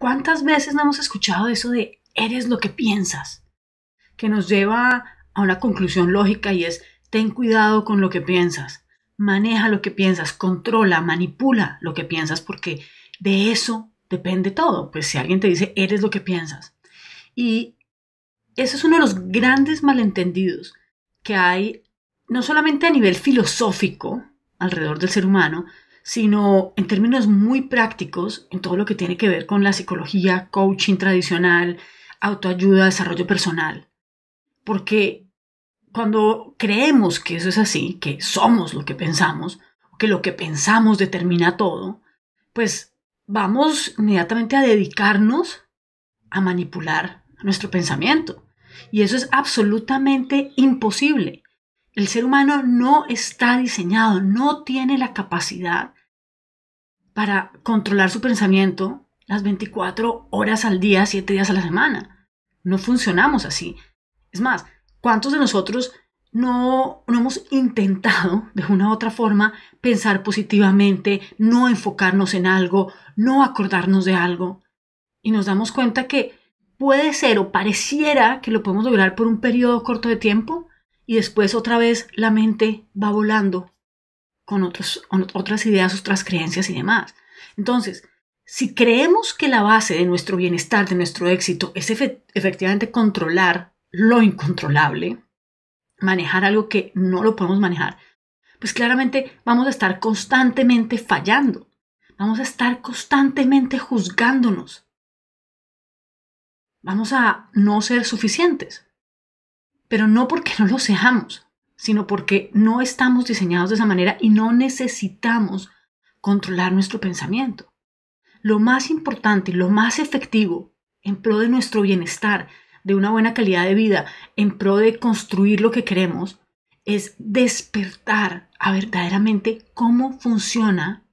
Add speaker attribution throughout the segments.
Speaker 1: ¿Cuántas veces no hemos escuchado eso de eres lo que piensas? Que nos lleva a una conclusión lógica y es ten cuidado con lo que piensas, maneja lo que piensas, controla, manipula lo que piensas porque de eso depende todo. Pues si alguien te dice eres lo que piensas. Y ese es uno de los grandes malentendidos que hay, no solamente a nivel filosófico alrededor del ser humano, sino en términos muy prácticos en todo lo que tiene que ver con la psicología, coaching tradicional, autoayuda, desarrollo personal. Porque cuando creemos que eso es así, que somos lo que pensamos, que lo que pensamos determina todo, pues vamos inmediatamente a dedicarnos a manipular nuestro pensamiento. Y eso es absolutamente imposible. El ser humano no está diseñado, no tiene la capacidad para controlar su pensamiento las 24 horas al día, 7 días a la semana. No funcionamos así. Es más, ¿cuántos de nosotros no, no hemos intentado de una u otra forma pensar positivamente, no enfocarnos en algo, no acordarnos de algo? Y nos damos cuenta que puede ser o pareciera que lo podemos lograr por un periodo corto de tiempo, y después otra vez la mente va volando con, otras ideas, otras creencias y demás. Entonces, si creemos que la base de nuestro bienestar, de nuestro éxito, es efectivamente controlar lo incontrolable, manejar algo que no lo podemos manejar, pues claramente vamos a estar constantemente fallando, vamos a estar constantemente juzgándonos, vamos a no ser suficientes pero no porque no lo seamos, sino porque no estamos diseñados de esa manera y no necesitamos controlar nuestro pensamiento. Lo más importante, lo más efectivo en pro de nuestro bienestar, de una buena calidad de vida, en pro de construir lo que queremos, es despertar a verdaderamente cómo funciona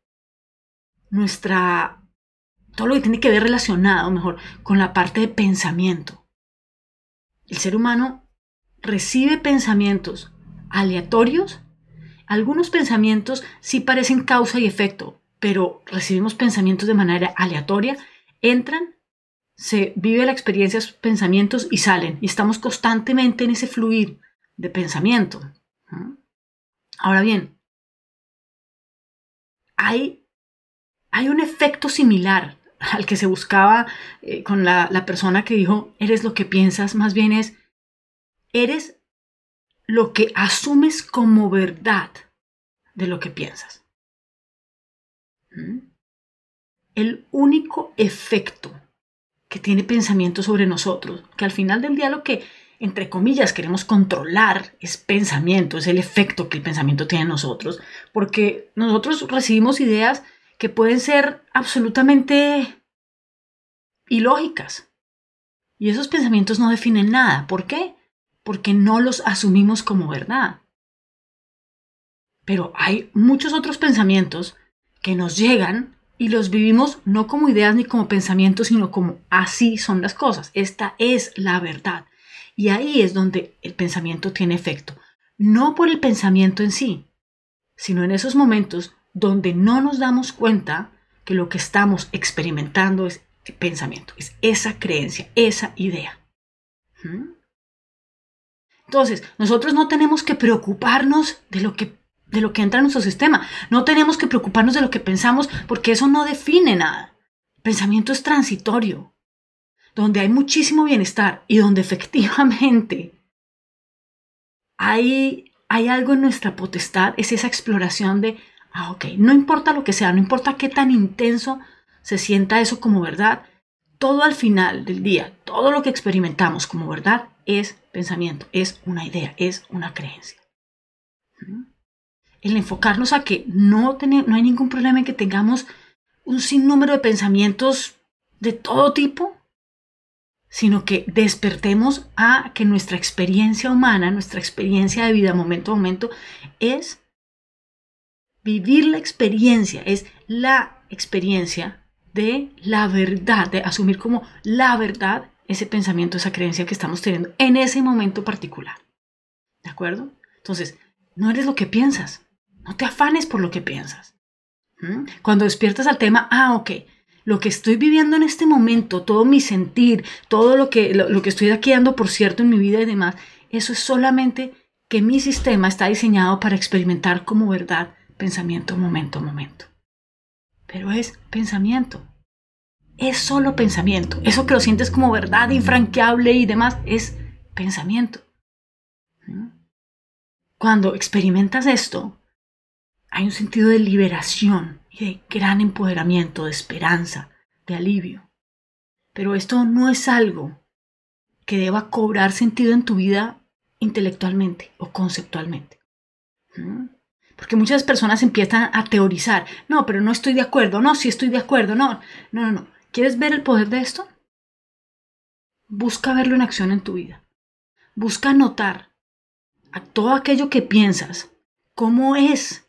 Speaker 1: nuestra todo lo que tiene que ver relacionado, mejor, con la parte de pensamiento. El ser humano recibe pensamientos aleatorios, algunos pensamientos sí parecen causa y efecto, pero recibimos pensamientos de manera aleatoria, entran, se vive la experiencia, de sus pensamientos y salen, y estamos constantemente en ese fluir de pensamiento. Ahora bien, hay, hay un efecto similar al que se buscaba eh, con la, la persona que dijo, eres lo que piensas, más bien es, eres lo que asumes como verdad de lo que piensas. ¿Mm? El único efecto que tiene pensamiento sobre nosotros, que al final del día lo que, entre comillas, queremos controlar es pensamiento, es el efecto que el pensamiento tiene en nosotros, porque nosotros recibimos ideas que pueden ser absolutamente ilógicas. Y esos pensamientos no definen nada. ¿Por qué? porque no los asumimos como verdad. Pero hay muchos otros pensamientos que nos llegan y los vivimos no como ideas ni como pensamientos, sino como así son las cosas. Esta es la verdad. Y ahí es donde el pensamiento tiene efecto. No por el pensamiento en sí, sino en esos momentos donde no nos damos cuenta que lo que estamos experimentando es pensamiento, es esa creencia, esa idea. ¿Mm? Entonces, nosotros no tenemos que preocuparnos de lo que de lo que entra en nuestro sistema. No tenemos que preocuparnos de lo que pensamos porque eso no define nada. El pensamiento es transitorio, donde hay muchísimo bienestar y donde efectivamente hay, hay algo en nuestra potestad, es esa exploración de, ah, ok, no importa lo que sea, no importa qué tan intenso se sienta eso como verdad, todo al final del día, todo lo que experimentamos como verdad es pensamiento, es una idea, es una creencia. ¿Mm? El enfocarnos a que no, no hay ningún problema en que tengamos un sinnúmero de pensamientos de todo tipo, sino que despertemos a que nuestra experiencia humana, nuestra experiencia de vida momento a momento, es vivir la experiencia, es la experiencia de la verdad, de asumir como la verdad ese pensamiento, esa creencia que estamos teniendo en ese momento particular. ¿De acuerdo? Entonces, no eres lo que piensas. No te afanes por lo que piensas. ¿Mm? Cuando despiertas al tema, ah, ok, lo que estoy viviendo en este momento, todo mi sentir, todo lo que, estoy daqueando, por cierto en mi vida y demás, eso es solamente que mi sistema está diseñado para experimentar como verdad pensamiento momento momento pero es pensamiento. Es solo pensamiento. Eso que lo sientes como verdad infranqueable y demás es pensamiento. Cuando experimentas esto, hay un sentido de liberación y de gran empoderamiento, de esperanza, de alivio. Pero esto no es algo que deba cobrar sentido en tu vida intelectualmente o conceptualmente. Porque muchas personas empiezan a teorizar, no, pero no estoy de acuerdo, no, sí estoy de acuerdo, no, no, no, no. ¿Quieres ver el poder de esto? Busca verlo en acción en tu vida. Busca notar a todo aquello que piensas, cómo es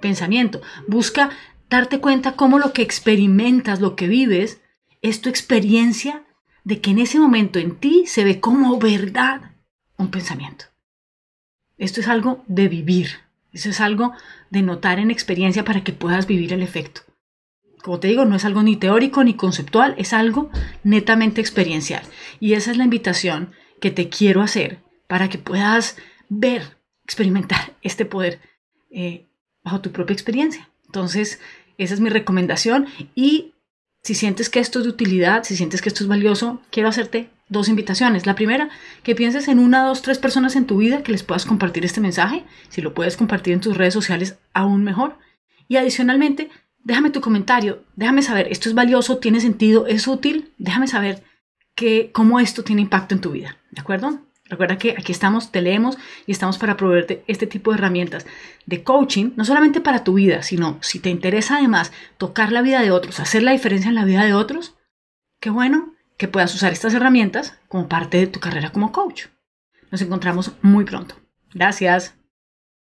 Speaker 1: pensamiento. Busca darte cuenta cómo lo que experimentas, lo que vives, es tu experiencia de que en ese momento en ti se ve como verdad un pensamiento. Esto es algo de vivir. Eso es algo de notar en experiencia para que puedas vivir el efecto. Como te digo, no es algo ni teórico ni conceptual, es algo netamente experiencial. Y esa es la invitación que te quiero hacer para que puedas ver, experimentar este poder eh, bajo tu propia experiencia. Entonces, esa es mi recomendación y si sientes que esto es de utilidad, si sientes que esto es valioso, quiero hacerte dos invitaciones. La primera, que pienses en una, dos, tres personas en tu vida que les puedas compartir este mensaje. Si lo puedes compartir en tus redes sociales, aún mejor. Y adicionalmente, déjame tu comentario, déjame saber, esto es valioso, tiene sentido, es útil, déjame saber cómo esto tiene impacto en tu vida. ¿De acuerdo? Recuerda que aquí estamos, te leemos y estamos para proveerte este tipo de herramientas de coaching, no solamente para tu vida, sino si te interesa además tocar la vida de otros, hacer la diferencia en la vida de otros, qué bueno que puedas usar estas herramientas como parte de tu carrera como coach. Nos encontramos muy pronto. Gracias.